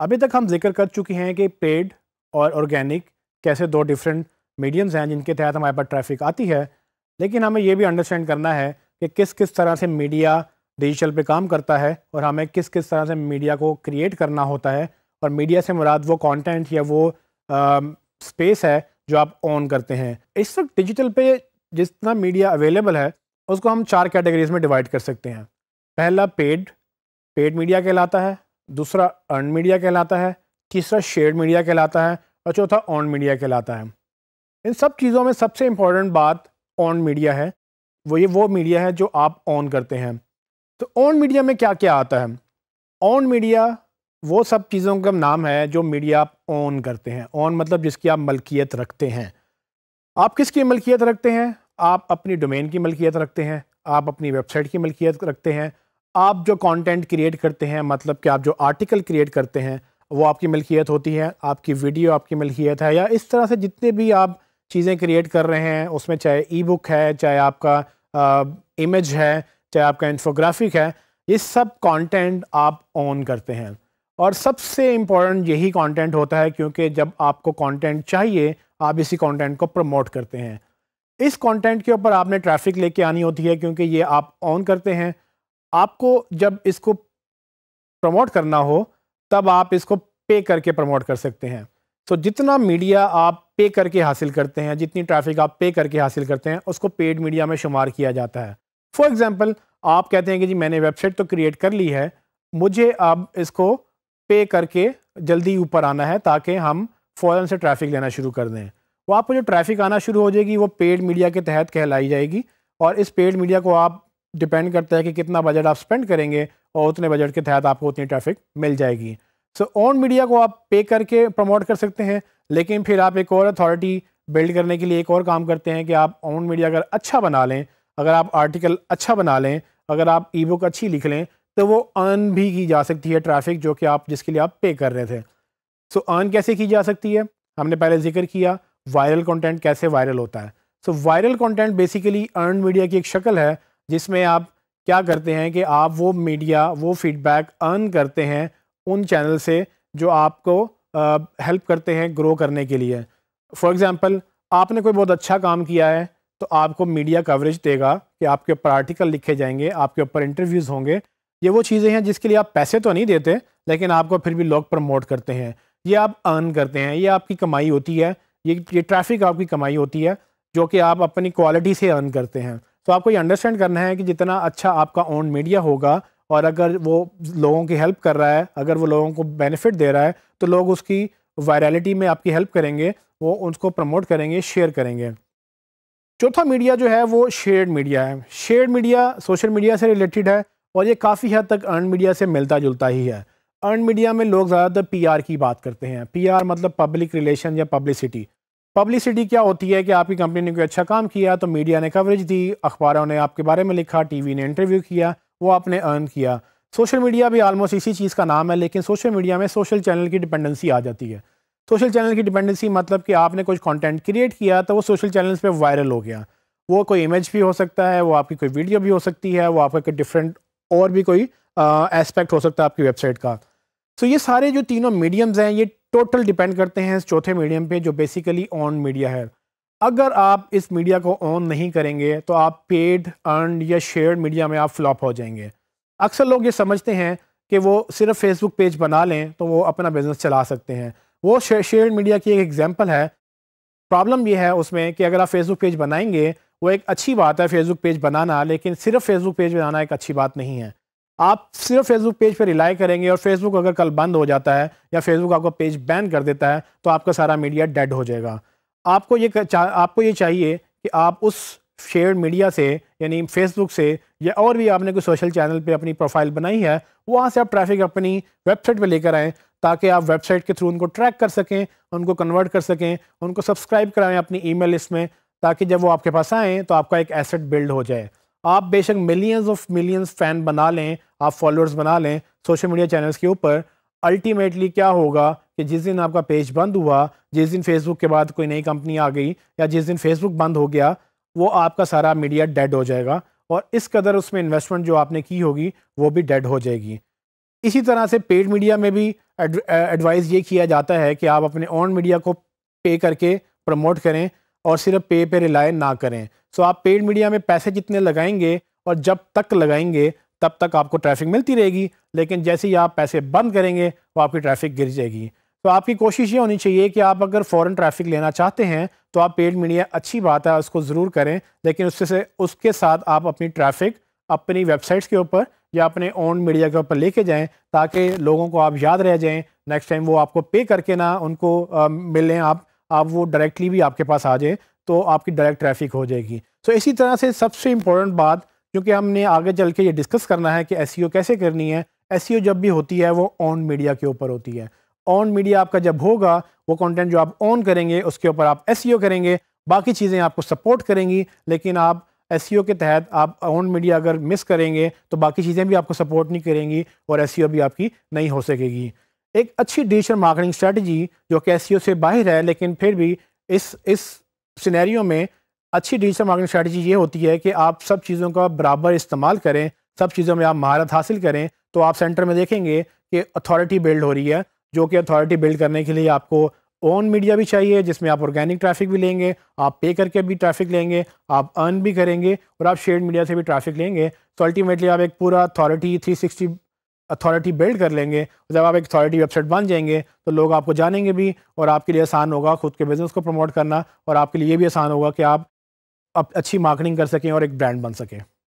अभी तक हम जिक्र कर चुके हैं कि पेड और ऑर्गेनिक कैसे दो डिफरेंट मीडियम्स हैं जिनके तहत हमारे पास ट्रैफिक आती है लेकिन हमें यह भी अंडरस्टैंड करना है कि किस किस तरह से मीडिया डिजिटल पे काम करता है और हमें किस किस तरह से मीडिया को क्रिएट करना होता है और मीडिया से मुराद वो कंटेंट या वो स्पेस है जो आप ऑन करते हैं इस वक्त डिजिटल पे जितना मीडिया अवेलेबल है उसको हम चार कैटेगरीज में डिवाइड कर सकते हैं पहला पेड पेड मीडिया कहलाता है दूसरा अर्न मीडिया कहलाता है तीसरा शेयर मीडिया कहलाता है और चौथा ऑन मीडिया कहलाता है इन सब चीज़ों में सबसे इम्पॉर्टेंट बात ऑन मीडिया है वो ये वो मीडिया है जो आप ऑन करते हैं तो ऑन मीडिया में क्या क्या आता है ऑन मीडिया वो सब चीज़ों का नाम है जो मीडिया आप ऑन करते हैं ऑन मतलब जिसकी आप मलकियत रखते हैं आप किसकी मलकियत रखते हैं आप अपनी डोमेन की मलकियत रखते हैं आप अपनी वेबसाइट की मलकियत रखते हैं आप जो कंटेंट क्रिएट करते हैं मतलब कि आप जो आर्टिकल क्रिएट करते हैं वो आपकी मिलकियत होती है आपकी वीडियो आपकी मिलकियत है या इस तरह से जितने भी आप चीज़ें क्रिएट कर रहे हैं उसमें चाहे ई बुक है चाहे आपका इमेज है चाहे आपका इंफोग्राफिक है ये सब कंटेंट आप ऑन करते हैं और सबसे इम्पॉर्टेंट यही कंटेंट होता है क्योंकि जब आपको कंटेंट चाहिए आप इसी कंटेंट को प्रमोट करते हैं इस कंटेंट के ऊपर आपने ट्रैफिक लेके आनी होती है क्योंकि ये आप ऑन करते हैं आपको जब इसको प्रमोट करना हो तब आप इसको पे करके प्रमोट कर सकते हैं तो जितना मीडिया आप पे करके हासिल करते हैं जितनी ट्रैफिक आप पे करके हासिल करते हैं उसको पेड मीडिया में शुमार किया जाता है फॉर एग्ज़ाम्पल आप कहते हैं कि जी मैंने वेबसाइट तो क्रिएट कर ली है मुझे अब इसको पे करके जल्दी ऊपर आना है ताकि हम फ़ौरन से ट्रैफिक लेना शुरू कर दें वो आपको जो ट्रैफिक आना शुरू हो जाएगी वो पेड मीडिया के तहत कहलाई जाएगी और इस पेड मीडिया को आप डिपेंड करता है कि कितना बजट आप स्पेंड करेंगे और उतने बजट के तहत आपको उतनी ट्रैफिक मिल जाएगी सो ऑन मीडिया को आप पे करके प्रमोट कर सकते हैं लेकिन फिर आप एक और अथॉरिटी बिल्ड करने के लिए एक और काम करते हैं कि आप ऑन मीडिया अगर अच्छा बना लें अगर आप आर्टिकल अच्छा बना लें अगर आप ई बुक अच्छी लिख लें तो वो अर्न भी की जा सकती है ट्रैफिक जो कि आप जिसके लिए आप पे कर रहे थे सो so, अर्न कैसे की जा सकती है हमने पहले जिक्र किया वायरल कंटेंट कैसे वायरल होता है so viral content basically earn media की एक शक्ल है जिसमें आप क्या करते हैं कि आप वो मीडिया वो फीडबैक अर्न करते हैं उन चैनल से जो आपको हेल्प करते हैं ग्रो करने के लिए फॉर एग्ज़ाम्पल आपने कोई बहुत अच्छा काम किया है तो आपको मीडिया कवरेज देगा कि आपके ऊपर आर्टिकल लिखे जाएंगे आपके ऊपर इंटरव्यूज़ होंगे ये वो चीज़ें हैं जिसके लिए आप पैसे तो नहीं देते लेकिन आपको फिर भी लोग प्रमोट करते हैं ये आप अर्न करते हैं ये आपकी कमाई होती है ये ये ट्रैफिक आपकी कमाई होती है जो कि आप अपनी क्वालिटी से अर्न करते हैं तो आपको ये अंडरस्टैंड करना है कि जितना अच्छा आपका ओन मीडिया होगा और अगर वो लोगों की हेल्प कर रहा है अगर वो लोगों को बेनिफिट दे रहा है तो लोग उसकी वायरलिटी में आपकी हेल्प करेंगे वो उसको प्रमोट करेंगे शेयर करेंगे चौथा मीडिया जो है वो शेयर्ड मीडिया है शेयर्ड मीडिया सोशल मीडिया से रिलेटेड है और ये काफ़ी हद तक अर्न मीडिया से मिलता जुलता ही है अर्न मीडिया में लोग ज़्यादातर पीआर की बात करते हैं पीआर मतलब पब्लिक रिलेशन या पब्लिसिटी पब्लिसिटी क्या होती है कि आपकी कंपनी ने कोई अच्छा काम किया तो मीडिया ने कवरेज दी अखबारों ने आपके बारे में लिखा टीवी ने इंटरव्यू किया वो आपने अर्न किया सोशल मीडिया भी आलमोस्ट इसी चीज़ का नाम है लेकिन सोशल मीडिया में सोशल चैनल की डिपेंडेंसी आ जाती है सोशल चैनल की डिपेंडेंसी मतलब कि आपने कुछ कॉन्टेंट क्रिएट किया तो वो सोशल चैनल्स पर वायरल हो गया वो कोई इमेज भी हो सकता है वो आपकी कोई वीडियो भी हो सकती है वो आपका कोई डिफरेंट और भी कोई एस्पेक्ट हो सकता है आपकी वेबसाइट का तो so ये सारे जो तीनों मीडियम्स हैं ये टोटल डिपेंड करते हैं इस चौथे मीडियम पे जो बेसिकली ऑन मीडिया है अगर आप इस मीडिया को ऑन नहीं करेंगे तो आप पेड अर्न या शेयर्ड मीडिया में आप फ्लॉप हो जाएंगे अक्सर लोग ये समझते हैं कि वो सिर्फ फेसबुक पेज बना लें तो वो अपना बिज़नेस चला सकते हैं वो शेयर्ड मीडिया की एक एग्जाम्पल है प्रॉब्लम ये है उसमें कि अगर आप फेसबुक पेज बनाएंगे वो एक अच्छी बात है फेसबुक पेज बनाना लेकिन सिर्फ फेसबुक पेज बनाना एक अच्छी बात नहीं है आप सिर्फ फेसबुक पेज पर रिलाई करेंगे और फेसबुक अगर कल बंद हो जाता है या फेसबुक आपका पेज बैन कर देता है तो आपका सारा मीडिया डेड हो जाएगा आपको ये आपको ये चाहिए कि आप उस शेयर मीडिया से यानी फेसबुक से या और भी आपने कोई सोशल चैनल पे अपनी प्रोफाइल बनाई है वहाँ से आप ट्रैफिक अपनी वेबसाइट पे लेकर आएँ ताकि आप वेबसाइट के थ्रू उनको ट्रैक कर सकें उनको कन्वर्ट कर सकें उनको सब्सक्राइब कराएं अपनी ईमेल लिस्ट में ताकि जब वो आपके पास आएँ तो आपका एक एसेट बिल्ड हो जाए आप बेशक मिलियंस ऑफ मिलियंस फ़ैन बना लें आप फॉलोअर्स बना लें सोशल मीडिया चैनल्स के ऊपर अल्टीमेटली क्या होगा कि जिस दिन आपका पेज बंद हुआ जिस दिन फेसबुक के बाद कोई नई कंपनी आ गई या जिस दिन फेसबुक बंद हो गया वो आपका सारा मीडिया डेड हो जाएगा और इस कदर उसमें इन्वेस्टमेंट जो आपने की होगी वो भी डेड हो जाएगी इसी तरह से पेड मीडिया में भी एडवाइस ये किया जाता है कि आप अपने ऑन मीडिया को पे करके प्रमोट करें और सिर्फ पे पे रिलाय ना करें सो आप पेड मीडिया में पैसे जितने लगाएंगे और जब तक लगाएंगे तब तक आपको ट्रैफिक मिलती रहेगी लेकिन जैसे ही आप पैसे बंद करेंगे तो आपकी ट्रैफिक गिर जाएगी तो आपकी कोशिश ये होनी चाहिए कि आप अगर फ़ौरन ट्रैफिक लेना चाहते हैं तो आप पेड मीडिया अच्छी बात है उसको ज़रूर करें लेकिन उससे से उसके साथ आप अपनी ट्रैफिक अपनी वेबसाइट्स के ऊपर या अपने ओन मीडिया के ऊपर लेके जाएं ताकि लोगों को आप याद रह जाएं नेक्स्ट टाइम वो आपको पे करके ना उनको आ, मिलें आप आप वो डायरेक्टली भी आपके पास आ जाए तो आपकी डायरेक्ट ट्रैफिक हो जाएगी सो so, इसी तरह से सबसे इम्पोर्टेंट बात क्योंकि हमने आगे चल के ये डिस्कस करना है कि एस e कैसे करनी है एस e जब भी होती है वो ऑन मीडिया के ऊपर होती है ऑन मीडिया आपका जब होगा वो कंटेंट जो आप ऑन करेंगे उसके ऊपर आप एस e करेंगे बाकी चीज़ें आपको सपोर्ट करेंगी लेकिन आप एस के तहत आप ऑन मीडिया अगर मिस करेंगे तो बाकी चीज़ें भी आपको सपोर्ट नहीं करेंगी और एस भी आपकी नहीं हो सकेगी एक अच्छी डिजिटल मार्केटिंग स्ट्रेटजी जो कि एस e से बाहर है लेकिन फिर भी इस इस सिनेरियो में अच्छी डिजिटल मार्केटिंग स्ट्रेटजी ये होती है कि आप सब चीज़ों का बराबर इस्तेमाल करें सब चीज़ों में आप महारत हासिल करें तो आप सेंटर में देखेंगे कि अथॉरिटी बिल्ड हो रही है जो कि अथॉरिटी बिल्ड करने के लिए आपको ओन मीडिया भी चाहिए जिसमें आप ऑर्गेनिक ट्रैफिक भी लेंगे आप पे करके भी ट्रैफिक लेंगे आप अर्न भी करेंगे और आप शेड मीडिया से भी ट्रैफिक लेंगे तो अल्टीमेटली आप एक पूरा अथॉरिटी 360 अथॉरिटी बिल्ड कर लेंगे जब आप एक अथॉरिटी वेबसाइट बन जाएंगे तो लोग आपको जानेंगे भी और आपके लिए आसान होगा खुद के बिज़नेस को प्रमोट करना और आपके लिए भी आसान होगा कि आप अच्छी मार्केटिंग कर सकें और एक ब्रांड बन सकें